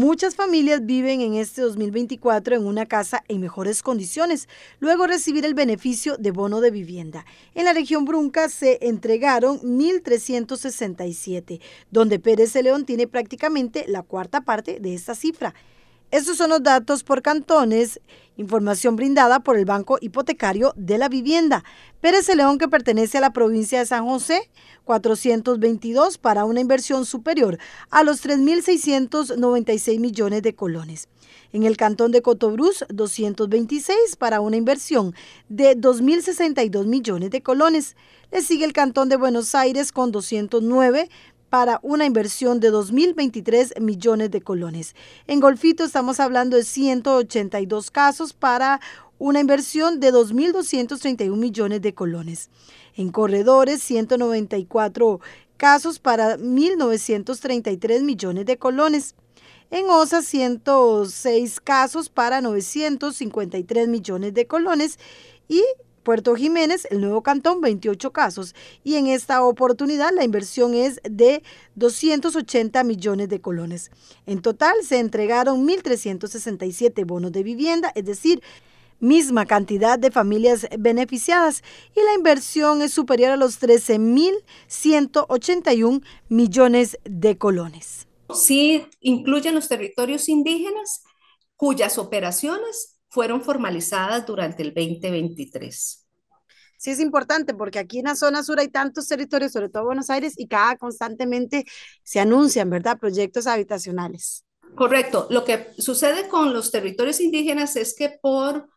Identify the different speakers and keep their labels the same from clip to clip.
Speaker 1: Muchas familias viven en este 2024 en una casa en mejores condiciones, luego recibir el beneficio de bono de vivienda. En la región Brunca se entregaron 1.367, donde Pérez de León tiene prácticamente la cuarta parte de esta cifra. Estos son los datos por cantones, información brindada por el Banco Hipotecario de la Vivienda. Pérez de León, que pertenece a la provincia de San José, 422 para una inversión superior a los 3.696 millones de colones. En el cantón de Cotobruz, 226 para una inversión de 2.062 millones de colones. Le sigue el cantón de Buenos Aires con 209 para una inversión de 2.023 millones de colones. En Golfito estamos hablando de 182 casos para una inversión de 2.231 millones de colones. En corredores, 194 casos para 1.933 millones de colones. En OSA, 106 casos para 953 millones de colones. Y Puerto Jiménez, el nuevo cantón, 28 casos. Y en esta oportunidad la inversión es de 280 millones de colones. En total se entregaron 1.367 bonos de vivienda, es decir, misma cantidad de familias beneficiadas y la inversión es superior a los 13.181 millones de colones.
Speaker 2: Sí, incluyen los territorios indígenas cuyas operaciones fueron formalizadas durante el 2023. Sí, es importante porque aquí en la zona sur hay tantos territorios, sobre
Speaker 1: todo Buenos Aires, y cada constantemente se anuncian, ¿verdad?, proyectos habitacionales.
Speaker 2: Correcto. Lo que sucede con los territorios indígenas es que por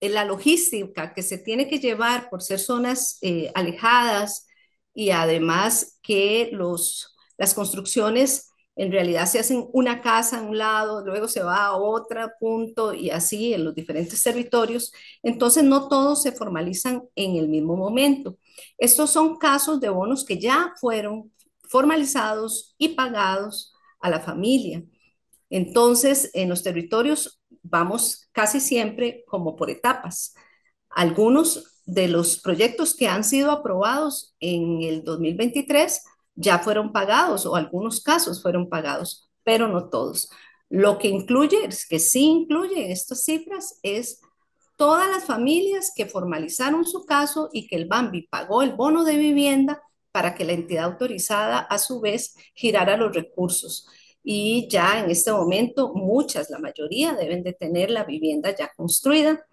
Speaker 2: eh, la logística que se tiene que llevar por ser zonas eh, alejadas y además que los, las construcciones en realidad se hacen una casa en un lado, luego se va a otra, punto y así en los diferentes territorios. Entonces no todos se formalizan en el mismo momento. Estos son casos de bonos que ya fueron formalizados y pagados a la familia. Entonces en los territorios vamos casi siempre como por etapas. Algunos de los proyectos que han sido aprobados en el 2023 ya fueron pagados o algunos casos fueron pagados, pero no todos. Lo que incluye, es que sí incluye estas cifras, es todas las familias que formalizaron su caso y que el Bambi pagó el bono de vivienda para que la entidad autorizada a su vez girara los recursos. Y ya en este momento muchas, la mayoría deben de tener la vivienda ya construida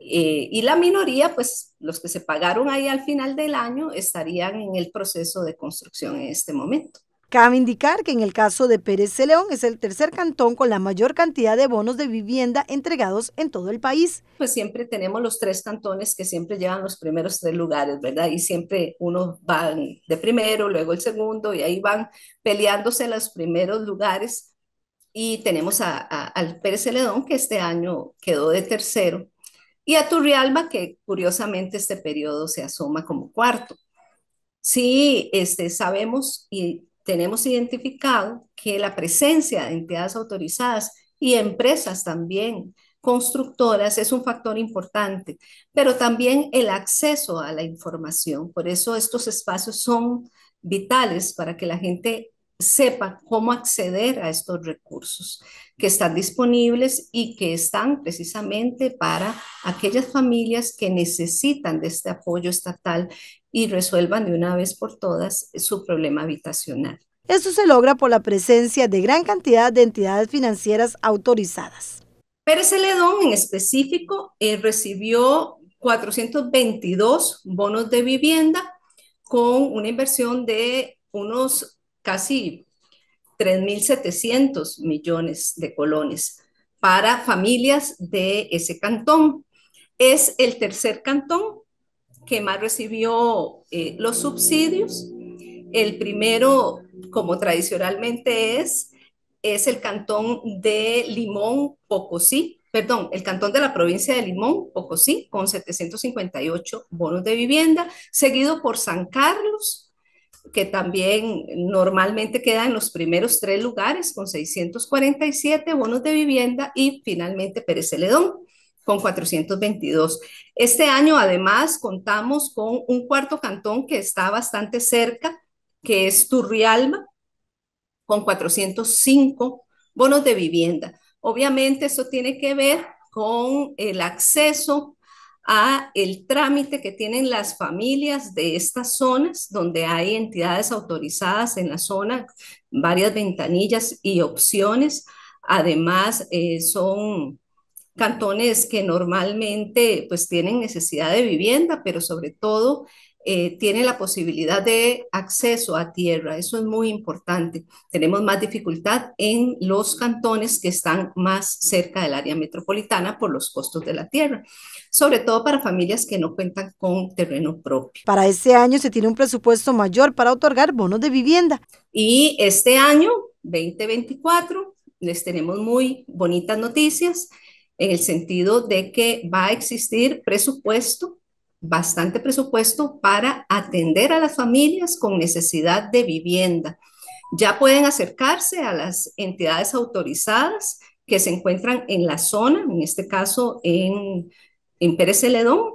Speaker 2: eh, y la minoría, pues los que se pagaron ahí al final del año estarían en el proceso de construcción en este momento. Cabe indicar que en el caso de Pérez León es el tercer cantón con la mayor cantidad de bonos de vivienda entregados en todo el país. Pues siempre tenemos los tres cantones que siempre llevan los primeros tres lugares, ¿verdad? Y siempre uno va de primero, luego el segundo, y ahí van peleándose los primeros lugares. Y tenemos a, al Pérez Celedón que este año quedó de tercero y a Turrialba, que curiosamente este periodo se asoma como cuarto. Sí, este, sabemos y tenemos identificado que la presencia de entidades autorizadas y empresas también constructoras es un factor importante, pero también el acceso a la información. Por eso estos espacios son vitales para que la gente sepa cómo acceder a estos recursos que están disponibles y que están precisamente para aquellas familias que necesitan de este apoyo estatal y resuelvan de una vez por todas su problema habitacional.
Speaker 1: Esto se logra por la presencia de gran cantidad de entidades
Speaker 2: financieras autorizadas. Pérez Celedón en específico eh, recibió 422 bonos de vivienda con una inversión de unos casi 3.700 millones de colones para familias de ese cantón. Es el tercer cantón que más recibió eh, los subsidios. El primero, como tradicionalmente es, es el cantón de Limón Pocosí, perdón, el cantón de la provincia de Limón Pocosí, con 758 bonos de vivienda, seguido por San Carlos, que también normalmente queda en los primeros tres lugares con 647 bonos de vivienda y finalmente Pérez Celedón con 422. Este año además contamos con un cuarto cantón que está bastante cerca, que es Turrialba, con 405 bonos de vivienda. Obviamente eso tiene que ver con el acceso a el trámite que tienen las familias de estas zonas, donde hay entidades autorizadas en la zona, varias ventanillas y opciones. Además, eh, son cantones que normalmente pues tienen necesidad de vivienda, pero sobre todo eh, tiene la posibilidad de acceso a tierra. Eso es muy importante. Tenemos más dificultad en los cantones que están más cerca del área metropolitana por los costos de la tierra, sobre todo para familias que no cuentan con terreno propio. Para este año se tiene un presupuesto mayor para otorgar bonos de vivienda. Y este año, 2024, les tenemos muy bonitas noticias en el sentido de que va a existir presupuesto bastante presupuesto para atender a las familias con necesidad de vivienda. Ya pueden acercarse a las entidades autorizadas que se encuentran en la zona, en este caso en, Pérez Celedón.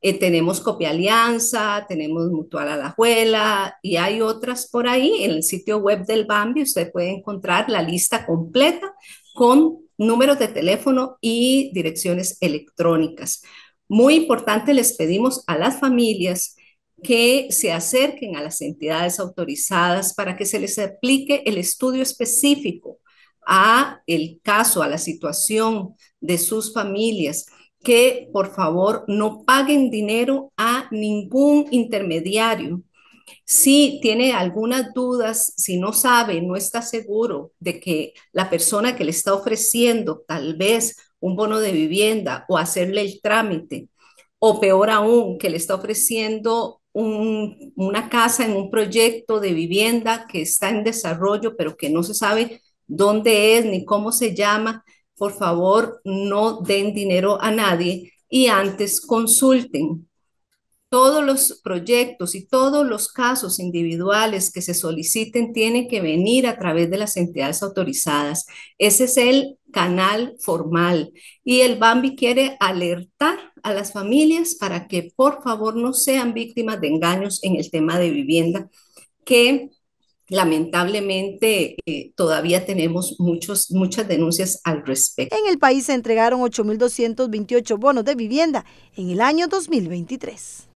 Speaker 2: Eh, tenemos Copia Alianza, tenemos Mutual Alajuela y hay otras por ahí. En el sitio web del Bambi usted puede encontrar la lista completa con números de teléfono y direcciones electrónicas. Muy importante, les pedimos a las familias que se acerquen a las entidades autorizadas para que se les aplique el estudio específico a el caso, a la situación de sus familias, que por favor no paguen dinero a ningún intermediario. Si tiene algunas dudas, si no sabe, no está seguro de que la persona que le está ofreciendo tal vez un bono de vivienda o hacerle el trámite, o peor aún, que le está ofreciendo una casa en un proyecto de vivienda que está en desarrollo, pero que no se sabe dónde es ni cómo se llama, por favor no den dinero a nadie y antes consulten todos los proyectos y todos los casos individuales que se soliciten tienen que venir a través de las entidades autorizadas. Ese es el canal formal. Y el Bambi quiere alertar a las familias para que por favor no sean víctimas de engaños en el tema de vivienda, que lamentablemente eh, todavía tenemos muchos, muchas denuncias al respecto. En el país se entregaron 8.228 bonos de vivienda
Speaker 1: en el año 2023.